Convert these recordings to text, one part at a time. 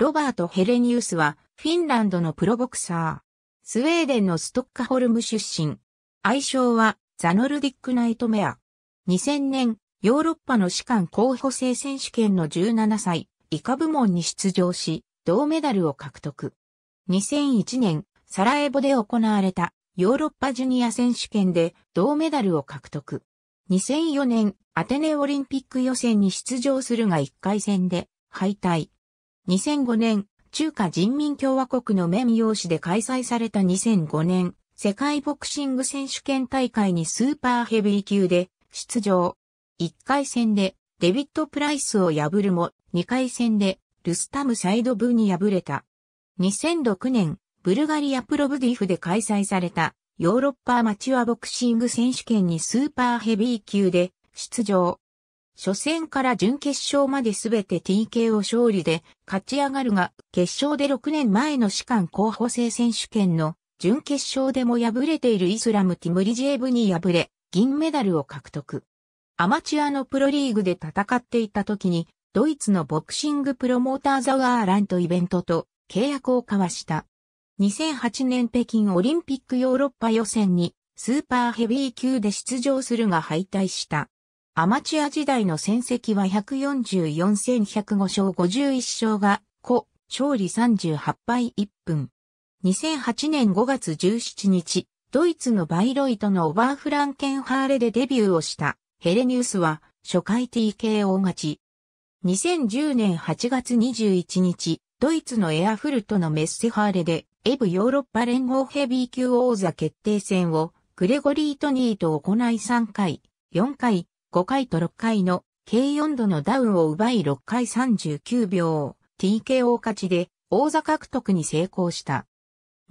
ロバート・ヘレニウスは、フィンランドのプロボクサー。スウェーデンのストッカホルム出身。愛称は、ザノルディック・ナイトメア。2000年、ヨーロッパの士官候補生選手権の17歳、以下部門に出場し、銅メダルを獲得。2001年、サラエボで行われたヨーロッパジュニア選手権で銅メダルを獲得。2004年、アテネオリンピック予選に出場するが1回戦で敗退。2005年、中華人民共和国の綿陽市で開催された2005年、世界ボクシング選手権大会にスーパーヘビー級で出場。1回戦でデビット・プライスを破るも、2回戦でルスタム・サイドブに敗れた。2006年、ブルガリア・プロブディフで開催されたヨーロッパアマチュアボクシング選手権にスーパーヘビー級で出場。初戦から準決勝まで全て t k を勝利で勝ち上がるが、決勝で6年前の士官候補生選手権の準決勝でも敗れているイスラム・ティムリジエブに敗れ、銀メダルを獲得。アマチュアのプロリーグで戦っていた時に、ドイツのボクシングプロモーターザワーラントイベントと契約を交わした。2008年北京オリンピックヨーロッパ予選にスーパーヘビー級で出場するが敗退した。アマチュア時代の戦績は144戦105勝51勝が、個、勝利38敗1分。2008年5月17日、ドイツのバイロイトのオバーフランケンハーレでデビューをしたヘレニウスは初回 TKO 勝ち。2010年8月21日、ドイツのエアフルトのメッセハーレでエブヨーロッパ連合ヘビー級王座決定戦をグレゴリー・トニーと行い3回、4回、5回と6回の計4度のダウンを奪い6回39秒 TKO 勝ちで王座獲得に成功した。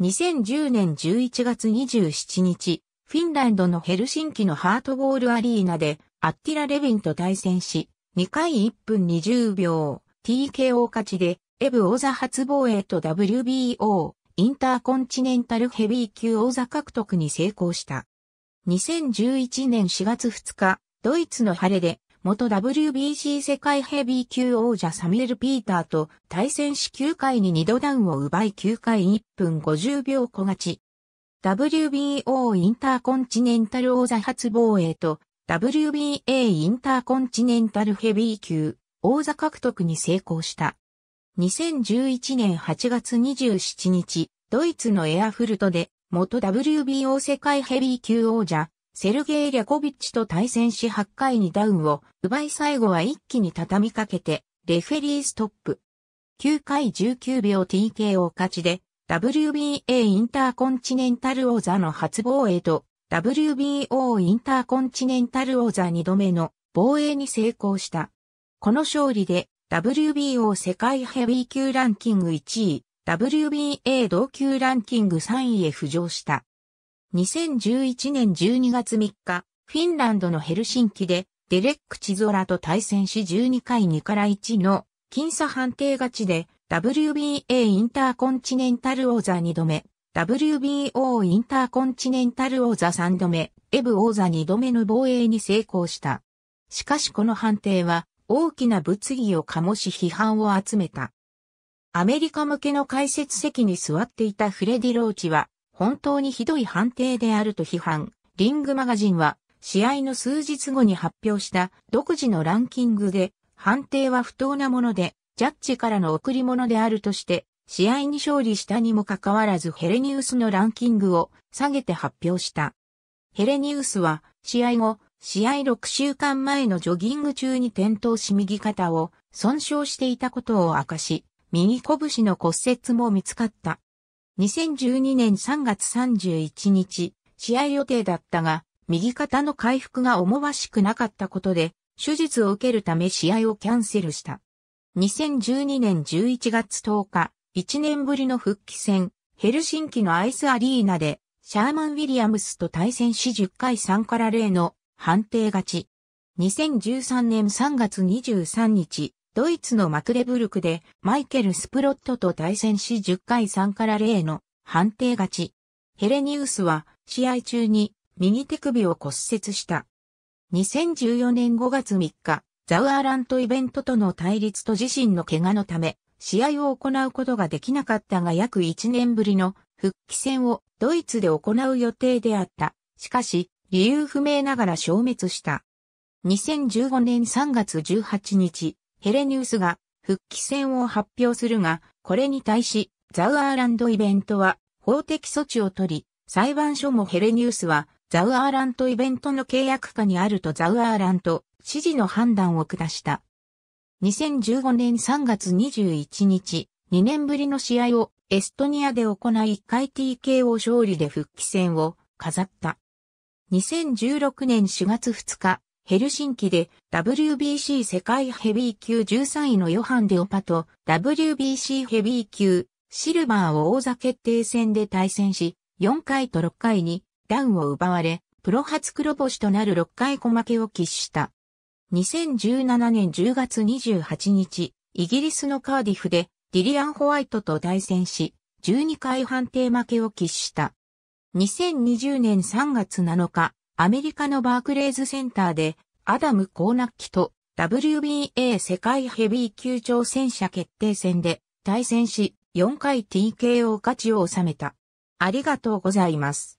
2010年11月27日、フィンランドのヘルシンキのハートボールアリーナでアッティラ・レビンと対戦し、2回1分20秒 TKO 勝ちでエブ王座初防衛と WBO インターコンチネンタルヘビー級王座獲得に成功した。2011年4月2日、ドイツの晴れで、元 WBC 世界ヘビー級王者サミュエル・ピーターと対戦し9回に2度ダウンを奪い9回1分50秒小勝ち。WBO インターコンチネンタル王座初防衛と WBA インターコンチネンタルヘビー級王座獲得に成功した。2011年8月27日、ドイツのエアフルトで元 WBO 世界ヘビー級王者セルゲイ・リャコビッチと対戦し8回にダウンを奪い最後は一気に畳みかけて、レフェリーストップ。9回19秒 TKO 勝ちで、WBA インターコンチネンタル王座の初防衛と、WBO インターコンチネンタル王座2度目の防衛に成功した。この勝利で、WBO 世界ヘビー級ランキング1位、WBA 同級ランキング3位へ浮上した。2011年12月3日、フィンランドのヘルシンキで、デレック・チゾラと対戦し12回2から1の、僅差判定勝ちで、WBA インターコンチネンタル王座2度目、WBO インターコンチネンタル王座3度目、エブ王座2度目の防衛に成功した。しかしこの判定は、大きな物議を醸し批判を集めた。アメリカ向けの解説席に座っていたフレディ・ローチは、本当にひどい判定であると批判。リングマガジンは、試合の数日後に発表した独自のランキングで、判定は不当なもので、ジャッジからの贈り物であるとして、試合に勝利したにもかかわらずヘレニウスのランキングを下げて発表した。ヘレニウスは、試合後、試合6週間前のジョギング中に転倒し右肩を損傷していたことを明かし、右拳の骨折も見つかった。2012年3月31日、試合予定だったが、右肩の回復が思わしくなかったことで、手術を受けるため試合をキャンセルした。2012年11月10日、1年ぶりの復帰戦、ヘルシンキのアイスアリーナで、シャーマン・ウィリアムスと対戦し10回3から0の判定勝ち。2013年3月23日、ドイツのマクレブルクでマイケル・スプロットと対戦し10回3から0の判定勝ち。ヘレニウスは試合中に右手首を骨折した。2014年5月3日、ザウアーラントイベントとの対立と自身の怪我のため、試合を行うことができなかったが約1年ぶりの復帰戦をドイツで行う予定であった。しかし、理由不明ながら消滅した。2015年3月18日、ヘレニウスが復帰戦を発表するが、これに対し、ザウアーランドイベントは法的措置を取り、裁判所もヘレニウスはザウアーランドイベントの契約下にあるとザウアーランド指示の判断を下した。2015年3月21日、2年ぶりの試合をエストニアで行い1回 TKO 勝利で復帰戦を飾った。2016年4月2日、ヘルシンキで WBC 世界ヘビー級13位のヨハン・デオパと WBC ヘビー級シルバーを王座決定戦で対戦し、4回と6回にダウンを奪われ、プロ初黒星となる6回小負けを喫した。2017年10月28日、イギリスのカーディフでディリアン・ホワイトと対戦し、12回判定負けを喫した。2020年3月7日、アメリカのバークレーズセンターで、アダム・コーナッキと WBA 世界ヘビー級挑戦者決定戦で対戦し、4回 TKO 勝ちを収めた。ありがとうございます。